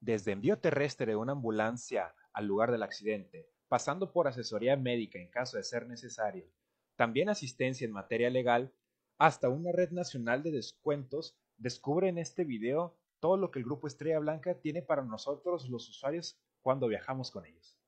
desde envío terrestre de una ambulancia al lugar del accidente, pasando por asesoría médica en caso de ser necesario, también asistencia en materia legal, hasta una red nacional de descuentos, descubre en este video todo lo que el Grupo Estrella Blanca tiene para nosotros los usuarios cuando viajamos con ellos.